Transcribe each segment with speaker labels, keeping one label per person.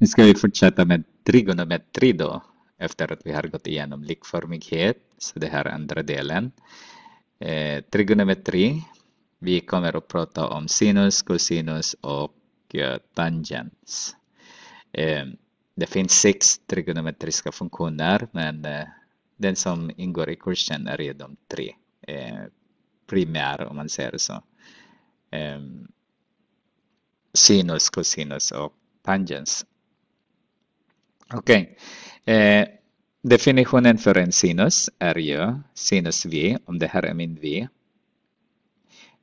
Speaker 1: Nu ska vi fortsätta med trigonometri då, efter att vi har gått igenom likformighet, så det här är andra delen. Eh, trigonometri, vi kommer att prata om sinus, cosinus och eh, tangens. Eh, det finns sex trigonometriska funktioner, men eh, den som ingår i kursen är de tre eh, primära, om man säger så. Eh, sinus, cosinus och tangens Okej. Okay. Eh, definitionen för en sinus är ju sinus v, om det här är min v.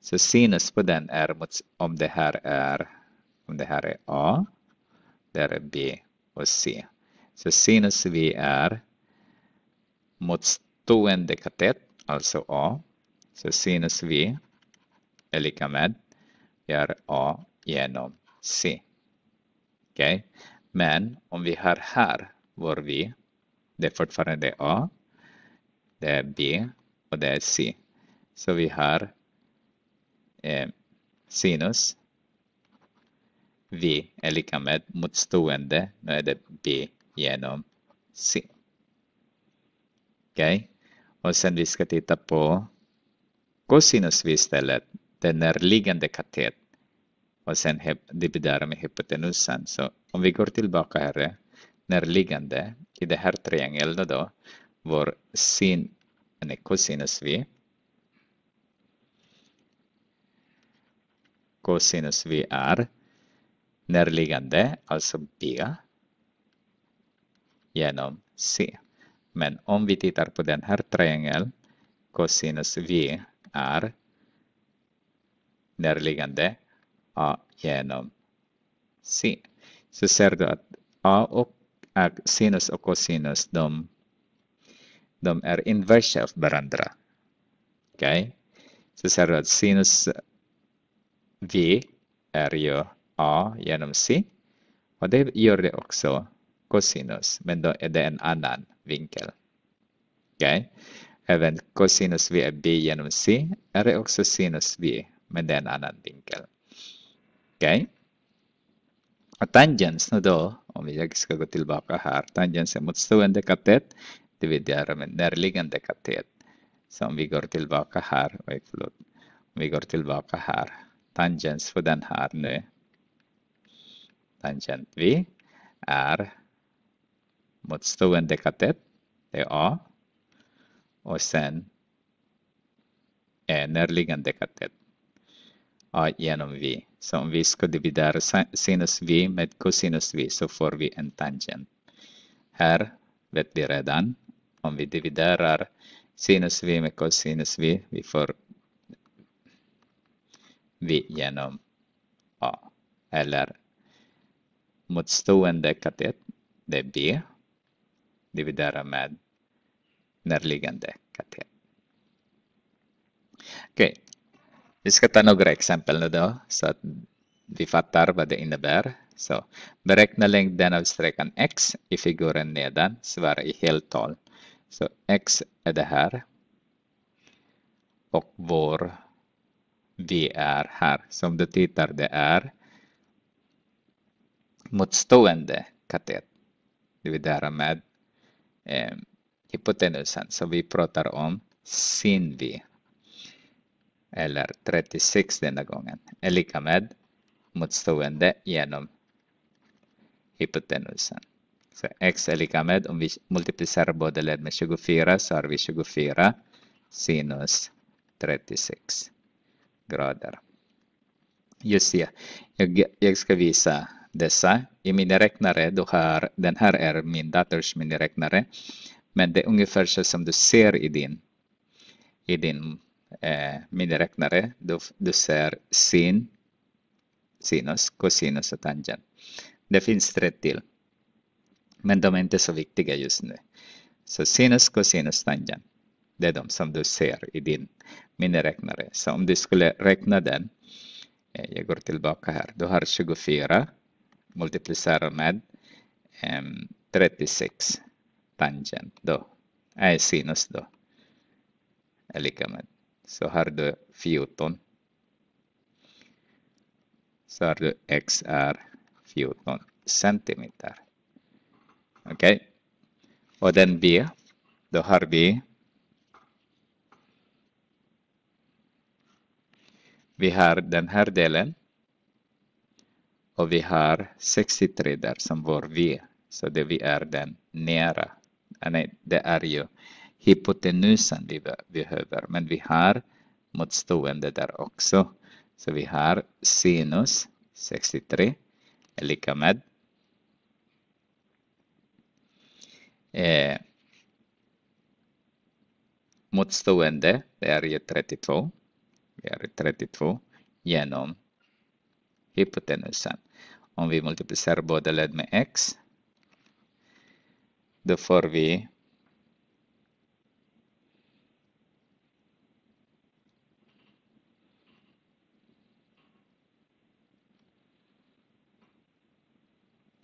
Speaker 1: Så sinus på den är mot, om det här är om det här är a, där är b och c. Så sinus v är motstående katet, alltså a. Så sinus v är lika med, vi a genom c. Okej? Okay? Men om vi har här vår vi, det är fortfarande A, det är B och det är C. Så vi har eh, sinus. V är lika med motstående, nu är det B genom C. Okej, okay. och sen vi ska titta på cosinus vi istället, den närliggande katet och sen det bedära med hypotenusen. Så om vi går tillbaka här, eh, närliggande i det här triangeln då, vår sin eller cosinus v. Cosinus v är närliggande, alltså b, genom c. Men om vi tittar på den här triangeln, cosinus v är närliggande A genom C. Så ser du att A och äh, sinus och cosinus de, de är inversa av varandra. Okej? Okay? Så ser du att sinus V är ju A genom C. Och det gör det också cosinus, men då är det en annan vinkel. Okej? Okay? Även cosinus V är B genom C är det också sinus V, men det är en annan vinkel. Okay? Och tangens nu då, om jag ska gå tillbaka här, tangens är motstående katet dividerar med närliggande katet. Så om vi går tillbaka här, oj, förlåt, om vi går tillbaka här, tangens för den här nu, tangent V är motstående katet, det är A, och sen är närliggande katet, A genom V. Så om vi ska dividera sinus v med cosinus v så får vi en tangent. Här vet vi redan, om vi dividerar sinus v med cosinus v, vi får v genom a. Eller motstående katet, det är b, dividera med närliggande katet. Okej, okay. Vi ska ta några exempel nu då så att vi fattar vad det innebär. Så beräkna längden av sträckan x i figuren nedan, svara i heltal. Så x är det här. Och vår v är här. Som du tittar, det är motstående katet. Det vill därmed eh, hypotenusen. Så vi pratar om sin v eller 36 denna gången, är lika med motstående genom hypotenusen. Så x är lika med, om vi multiplicerar båda led med 24 så har vi 24 sinus 36 grader. Just det, jag, jag ska visa dessa i miniräknare. Du har, den här är min dators miniräknare. Men det är ungefär så som du ser i din, i din Eh, miniräknare. Du, du ser sin, sinus, cosinus och tangent. Det finns tre till. Men de är inte så viktiga just nu. Så sinus, cosinus, tangent. Det är de som du ser i din miniräknare. Så om du skulle räkna den. Eh, jag går tillbaka här. Du har 24 multiplicerar med 36 ehm, tangent då. Är sinus då. Är lika med så har du 14. Så har du x är 14 centimeter. Okej. Okay. Och den B, då har vi Vi har den här delen och vi har 63 där som vår V. Så det vi är den nära. Ah, nej, det är ju hypotenusen vi behöver, men vi har motstående där också. Så vi har sinus 63 är lika med eh, motstående, det är ju 32. Det är 32 genom hypotenusen. Om vi multiplicerar båda led med x, då får vi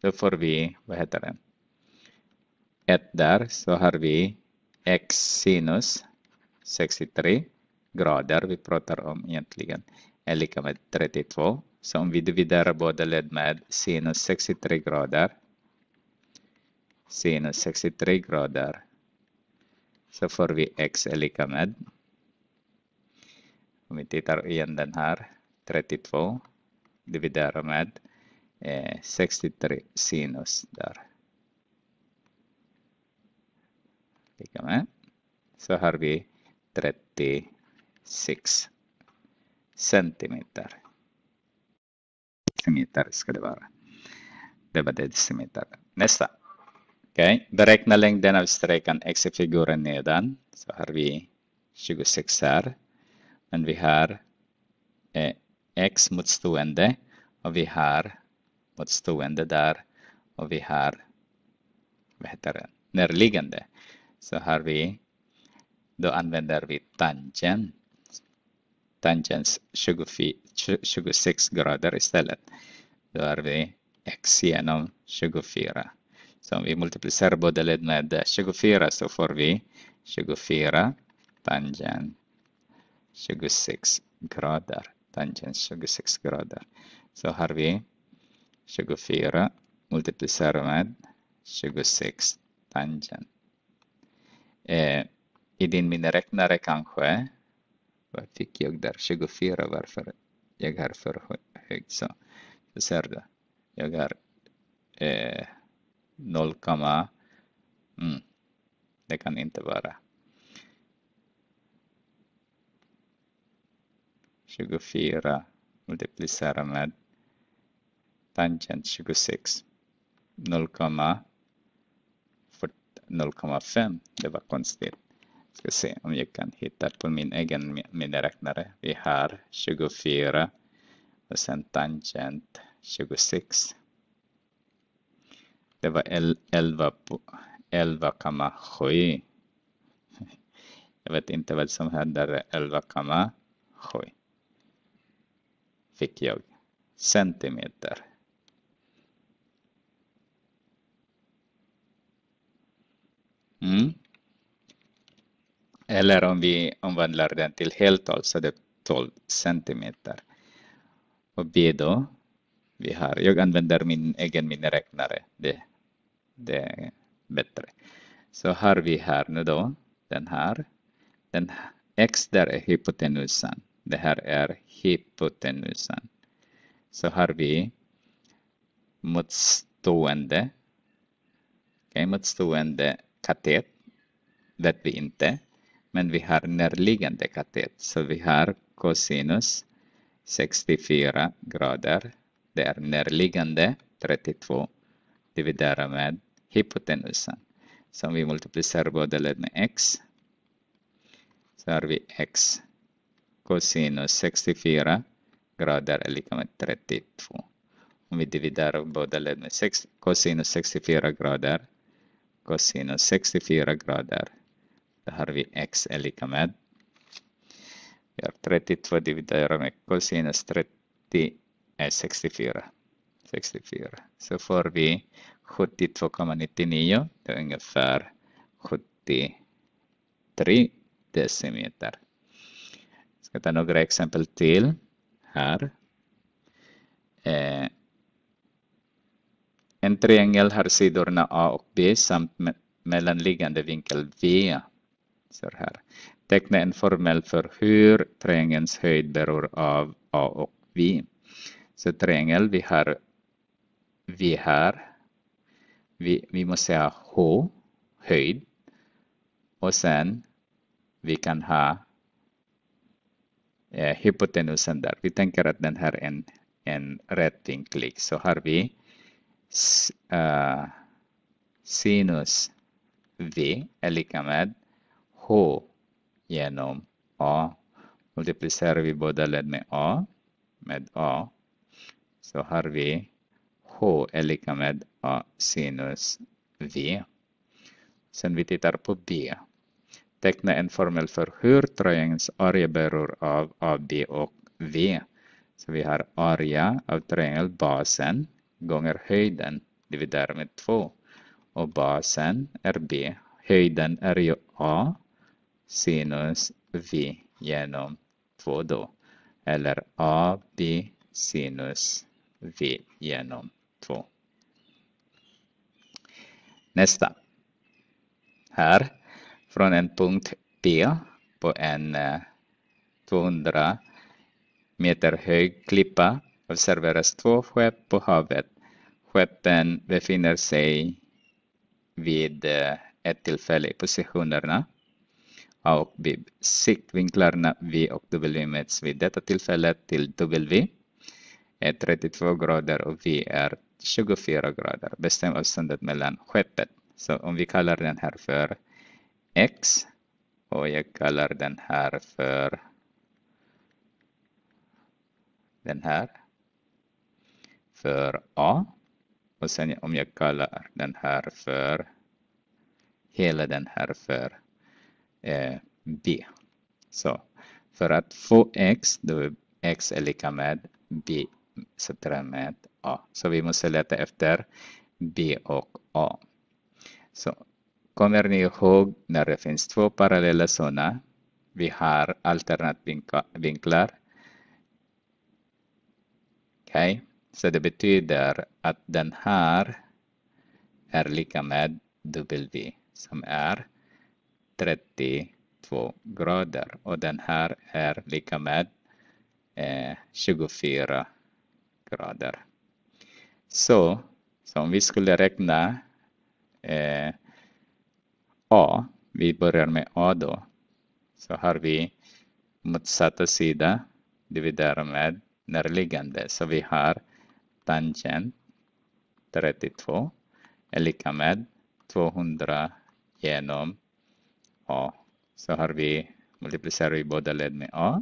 Speaker 1: Då får vi, vad heter det? 1 där, så har vi x sinus 63 grader vi pratar om egentligen är lika med 32. Så om vi dividerar båda led med sinus 63 grader sinus 63 grader så får vi x är lika med om vi tittar igen den här 32 dividerar med 63 eh, sinus där. Lika med. Så har vi 36 centimeter. Decimeter ska det vara. Det var det decimeter. Nästa. okay. beräkna längden av sträckan x i figuren nedan. Så har vi 26 här. Men vi har eh, x motstående och vi har mot stående där och vi har vad heter det, närliggande. Så har vi, då använder vi tangent. Tangens 26 grader istället. Då har vi x genom 24. Så om vi multiplicerar båda led med 24 så får vi 24 tangent 26 grader. Tangent 26 grader. Så har vi 24 multiplicerar med 26 tangent. Eh, I e din miniräknare kanske, vad fick jag där? 24 varför jag har för högt. Så, så ser du, jag har eh, 0, mm, det kan inte vara. 24 multiplicerar med tangent 26 0,5 det var konstigt. Ska se om jag kan hitta på min egen miniräknare. Vi har 24 och sen tangent 26. Det var 11,7. 11, jag vet inte vad som händer 11,7 fick jag centimeter. Mm. Eller om vi omvandlar den till heltal så är det 12 cm. Och B då? Vi har, jag använder min egen miniräknare. Det, det är bättre. Så har vi här nu då den här. Den X där är hypotenusan. Det här är hypotenusan. Så har vi motstående. Okay, motstående katet vet vi inte, men vi har närliggande katet. Så vi har cosinus 64 grader. Det är närliggande 32 dividerat med hypotenusen. Så om vi multiplicerar båda led med x så har vi x cosinus 64 grader är lika med 32. Om vi dividerar båda led med 6, cosinus 64 grader cosinus 64 grader. Där har vi x är lika med. Vi har 32 dividerat med cosinus 30 är 64. 64. Så får vi 72,99. Det är ungefär 73 decimeter. Jag ska ta några exempel till här. Eh, en triangel har sidorna A och B samt mellanliggande vinkel V. Så här. Teckna en formel för hur triangelns höjd beror av A och V. Så triangel, vi har V här. Vi, vi måste säga H, höjd. Och sen vi kan ha eh, hypotenusen där. Vi tänker att den här är en, en rättvinklig. Så har vi uh, sinus V är lika med H genom A. Multiplicerar vi båda led med A, med A, så har vi H är lika med A sinus V. Sen vi tittar på B. Teckna en formel för hur triangelns area beror av a, b och V. Så vi har area av triangelbasen gånger höjden dividerat med 2. Och basen är b. Höjden är ju a sinus v genom 2 då. Eller a b sinus v genom 2. Nästa. Här, från en punkt B på en 200 eh, meter hög klippa Observeras två skepp på havet. Skeppen befinner sig vid eh, ett tillfälle i positionerna och siktvinklarna V och W mäts vid detta tillfälle till W är eh, 32 grader och V är 24 grader. Bestäm avståndet mellan skeppet. Så om vi kallar den här för X och jag kallar den här för den här för A. Och sen om jag kallar den här för hela den här för eh, B. Så för att få X, då är X är lika med B subtraherat med A. Så vi måste leta efter B och A. Så kommer ni ihåg när det finns två parallella sådana? Vi har alternatvinklar. Okej. Okay. Så det betyder att den här är lika med W som är 32 grader och den här är lika med eh, 24 grader. Så, så om vi skulle räkna eh, A, vi börjar med A då, så har vi motsatta sida dividerar med närliggande, så vi har tangent 32 är lika med 200 genom A. Så har vi, multiplicerar vi båda led med A.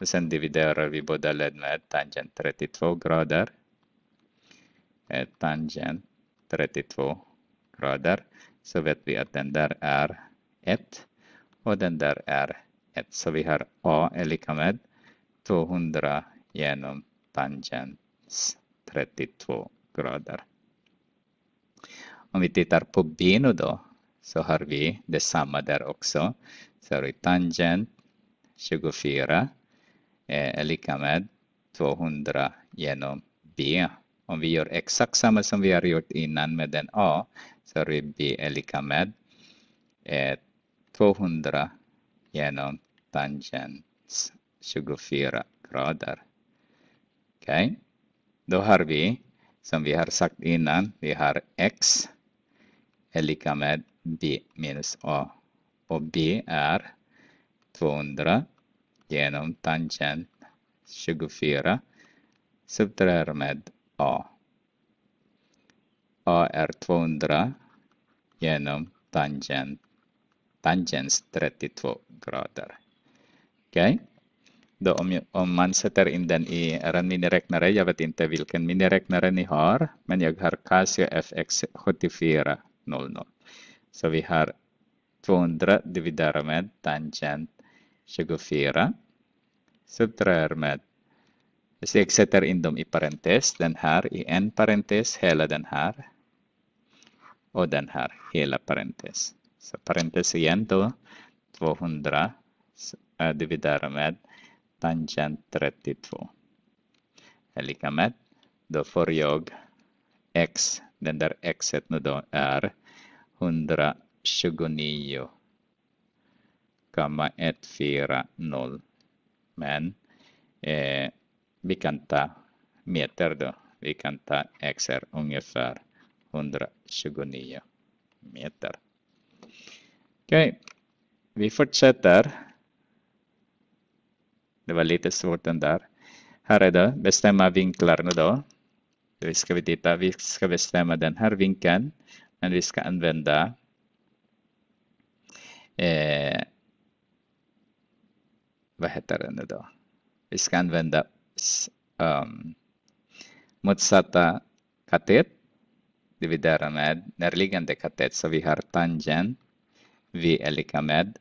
Speaker 1: Och sen dividerar vi båda led med tangent 32 grader. Eh, tangent 32 grader. Så vet vi att den där är 1 och den där är 1. Så vi har A är lika med 200 genom tangent minus 32 grader. Om vi tittar på B nu då så har vi detsamma där också. Så tangent 24 eh, är lika med 200 genom B. Om vi gör exakt samma som vi har gjort innan med den A så är B är lika med 200 eh, genom tangent 24 grader. Okej. Okay. Då har vi, som vi har sagt innan, vi har x är lika med b minus a. Och b är 200 genom tangent 24 subtraherar med a. a är 200 genom tangent, tangens 32 grader. Okej? Okay? då om, om man sätter in den i ränniräknare, jag vet inte vilken miniräknare ni har, men jag har Casio FX7400. Så vi har 200 dividerat med tangent 24. Subtraher med, så jag sätter in dem i parentes, den här i en parentes, hela den här. Och den här, hela parentes. Så parentes igen då, 200 eh, dividerat med tangent 32 är lika med, då får jag x, den där x nu då är 129,140 men eh, vi kan ta meter då, vi kan ta x är ungefär 129 meter. Okej, okay. vi fortsätter. Det var lite svårt den där. Här är det bestämma vinklarna då. Då ska vi titta, vi ska bestämma den här vinkeln. Men vi ska använda eh, vad heter den nu då? Vi ska använda um, motsatta katet dividera med närliggande katet. Så vi har tangent V är lika med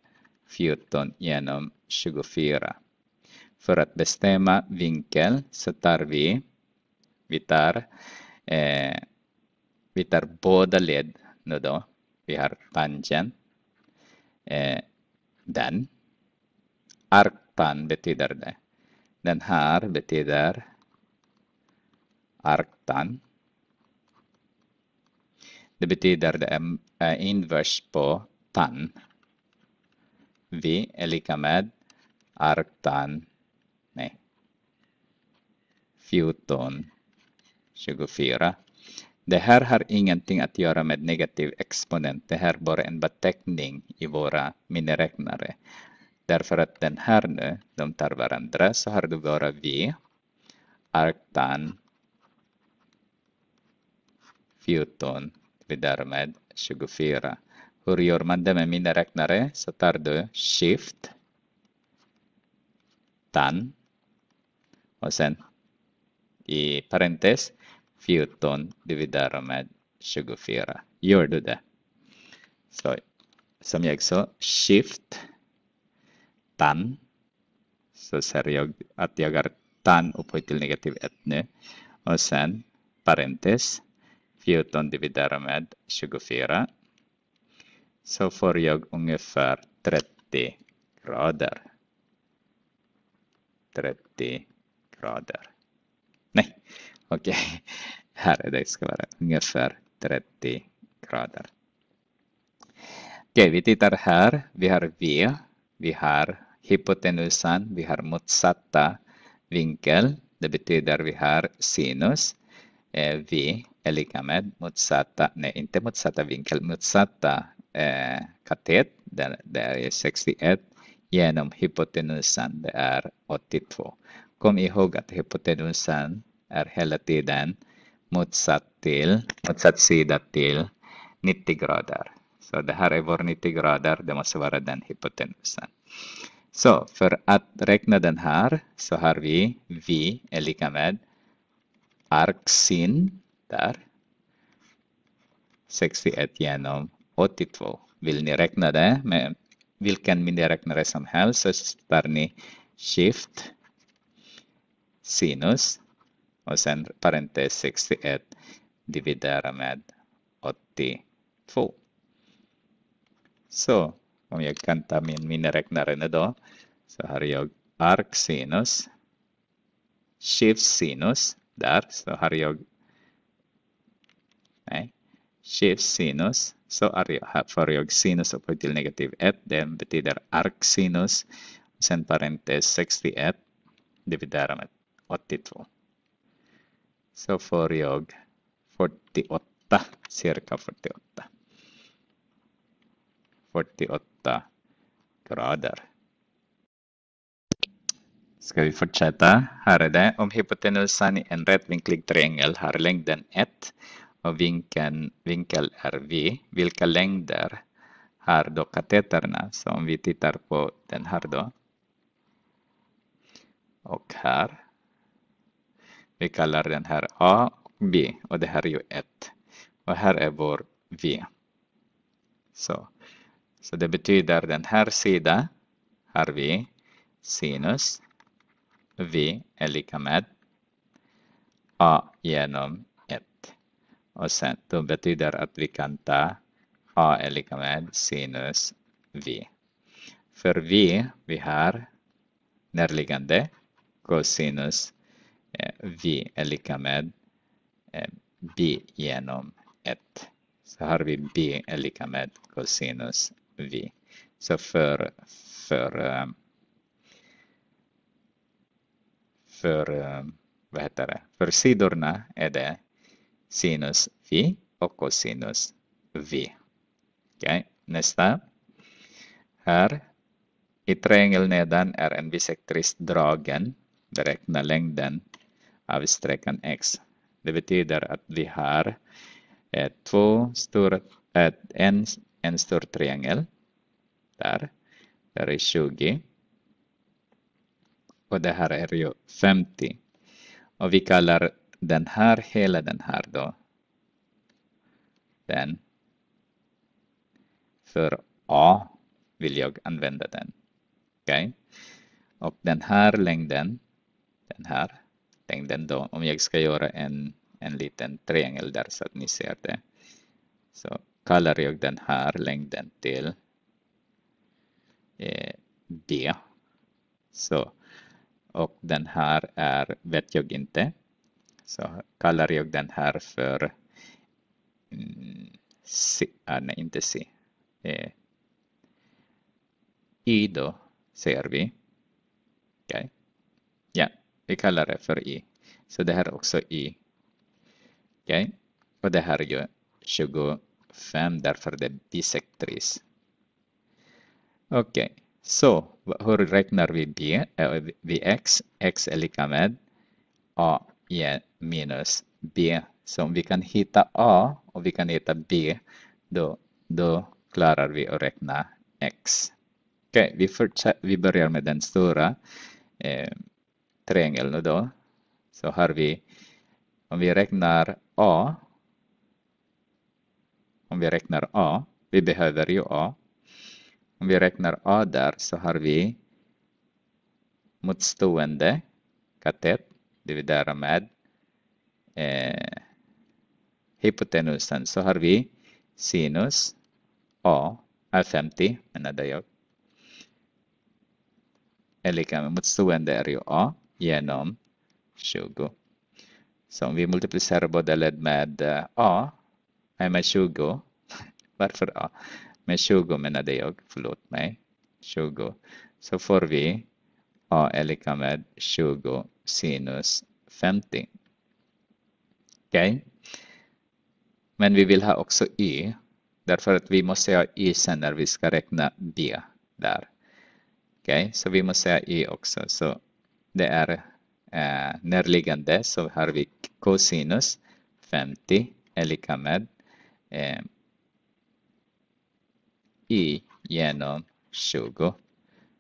Speaker 1: 14 genom 24. För att bestämma vinkel så tar vi, vi tar, eh, vi tar båda led nu då. Vi har tangent, eh, den. Arktan betyder det. Den här betyder arktan. Det betyder det är eh, eh, invers på tan. Vi är lika med arktan 14, 24. Det här har ingenting att göra med negativ exponent. Det här är bara en beteckning i våra miniräknare. Därför att den här nu, de tar varandra, så har du bara V, arctan, 14, vidare med 24. Hur gör man det med miniräknare? Så tar du shift, tan, och sen i parentes 14 dividerar med 24. Gör du det? Så som jag sa, shift tan. Så ser jag att jag har tan upphöjt till negativ 1 nu. Och sen parentes 14 dividerar med 24. Så får jag ungefär 30 grader. 30 grader. Okej, okay. här är det ska vara ungefär 30 grader. Okej, okay, vi tittar här. Vi har V, vi har hypotenusan, vi har motsatta vinkel. Det betyder vi har sinus. Eh, v är lika med motsatta, nej inte motsatta vinkel, motsatta eh, katet. Där, där är 61 genom hypotenusan, det är 82. Kom ihåg att hypotenusan är hela tiden motsatt till, motsatt sida till 90 grader. Så det här är vår 90 grader, det måste vara den hypotenusen. Så för att räkna den här så har vi V är lika med arcsin där 61 genom 82. Vill ni räkna det med vilken miniräknare som helst så tar ni shift sinus och sen parentes 61 dividera med 82. Så om jag kan ta min miniräknare nu då så har jag arksinus, skiftsinus där så har jag nej, skiftsinus så har jag, får jag sinus upphöjt till negativ 1 det betyder arcsinus. sen parentes 61 dividerat med 82. Så får jag 48, cirka 48. 48 grader. Ska vi fortsätta? Här är det. Om hypotenusan i en rättvinklig triangel har längden 1 och vinkeln, vinkel är V, vilka längder har då kateterna? Så om vi tittar på den här då. Och här. Vi kallar den här A och B och det här är ju 1. Och här är vår V. Så, så det betyder den här sidan har vi sinus. V är lika med A genom 1. Och sen då betyder att vi kan ta A är lika med sinus V. För V vi har närliggande cosinus vi är lika med eh, b genom 1. Så har vi b är lika med cosinus v. Så för, för, eh, för, eh, vad heter det? för sidorna är det sinus v och cosinus v. Okay. Nästa. Här i triangeln nedan är en bissektrist dragen. Beräkna längden av sträckan x. Det betyder att vi har eh, två stora, eh, en, en stor triangel. Där. Där är 20. Och det här är ju 50. Och vi kallar den här, hela den här då, den för A vill jag använda den. Okej? Okay? Och den här längden, den här, tänkte ändå om jag ska göra en, en liten triangel där så att ni ser det. Så kallar jag den här längden till eh, D. Så, och den här är, vet jag inte. Så kallar jag den här för mm, C, ah, nej inte C. Eh, I då ser vi. Vi kallar det för i. Så det här är också i. Okej? Okay? Och det här är ju 25 därför det är bisektris. Okej, okay. så hur räknar vi b? Vi x, x är lika med a igen minus b. Så om vi kan hitta a och vi kan hitta b, då, då klarar vi att räkna x. Okej, okay, vi, vi börjar med den stora. Eh, triangel nu då så har vi om vi räknar A om vi räknar A, vi behöver ju A. Om vi räknar A där så har vi motstående katet dividera med eh, hypotenusen så har vi sinus A är 50 menade jag. Är lika med motstående är ju A genom 20. Så om vi multiplicerar båda led med eh, A, nej med 20, varför A? Med 20 menade jag, förlåt mig, 20. Så får vi A är lika med 20 sinus 50. Okej? Okay? Men vi vill ha också Y, därför att vi måste ha Y sen när vi ska räkna B där. Okej, okay? så vi måste ha Y också. Så det är eh, närliggande så har vi cosinus 50 är lika med eh, i genom 20.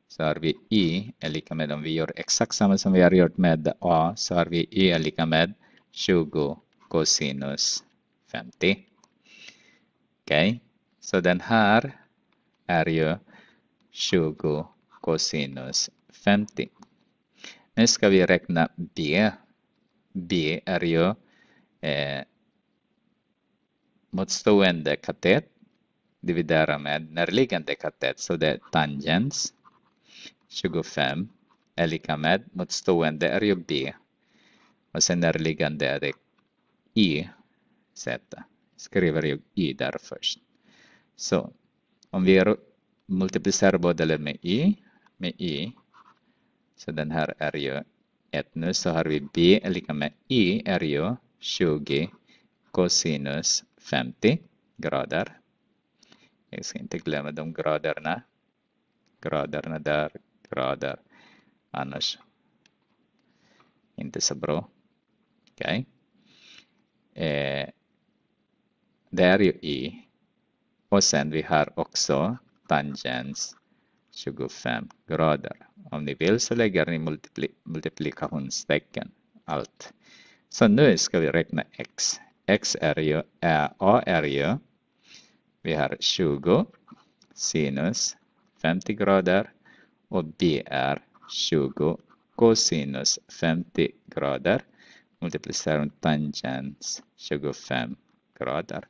Speaker 1: Så har vi i är lika med, om vi gör exakt samma som vi har gjort med a, så har vi i är lika med 20 cosinus 50. Okej, okay. så den här är ju 20 cosinus 50. Nu ska vi räkna B. B är ju eh, motstående katet dividera med närliggande katet, så det är tangens 25 är lika med motstående är ju B och sen närliggande är det I Z. Skriver jag I där först. Så om vi multiplicerar båda med I med I så den här är ju 1 nu. Så har vi b är lika med i är ju 20 cosinus 50 grader. Jag ska inte glömma de graderna. Graderna där, grader. Annars inte så bra. Okay. Eh, det är ju i. Och sen vi har också tangens 25 grader. Om ni vill så lägger ni multipli multiplikationstecken allt. Så nu ska vi räkna x. x är ju, äh, a är ju, vi har 20 sinus 50 grader och b är 20 cosinus 50 grader multiplicerar tangens 25 grader.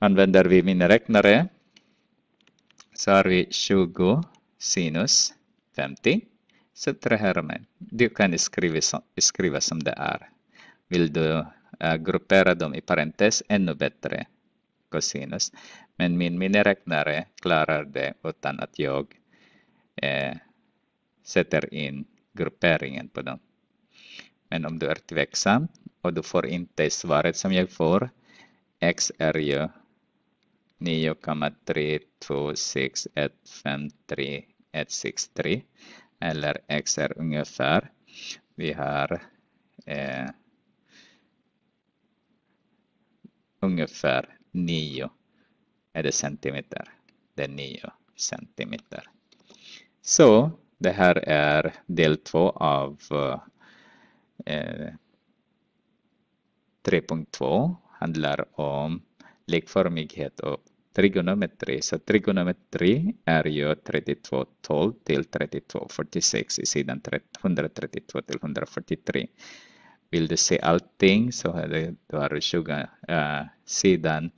Speaker 1: Använder vi min räknare sorry, shugo sinus 50 subtrahermen. Du kan skriva, skriva som det är. Vill du uh, gruppera dem i parentes ännu bättre, cosinus. Men min miniräknare klarar det utan att jag eh, sätter in grupperingen på dem. Men om du är tveksam och du får inte svaret som jag får, x är ju 9,326153,163 eller x är ungefär. Vi har eh, ungefär 9 är det centimeter. Det är 9 centimeter. Så det här är del 2 av eh, 3.2 handlar om likformighet och trigonometri. Så trigonometri är ju 3212 till 3246 i sidan 132 till 143. Vill du se allting så har du, 20, äh, eh, sidan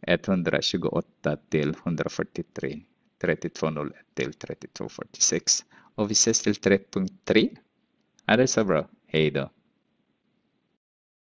Speaker 1: 128 till 143, 3201 till 3246. Och vi ses till 3.3. Ha det så bra. Hej då.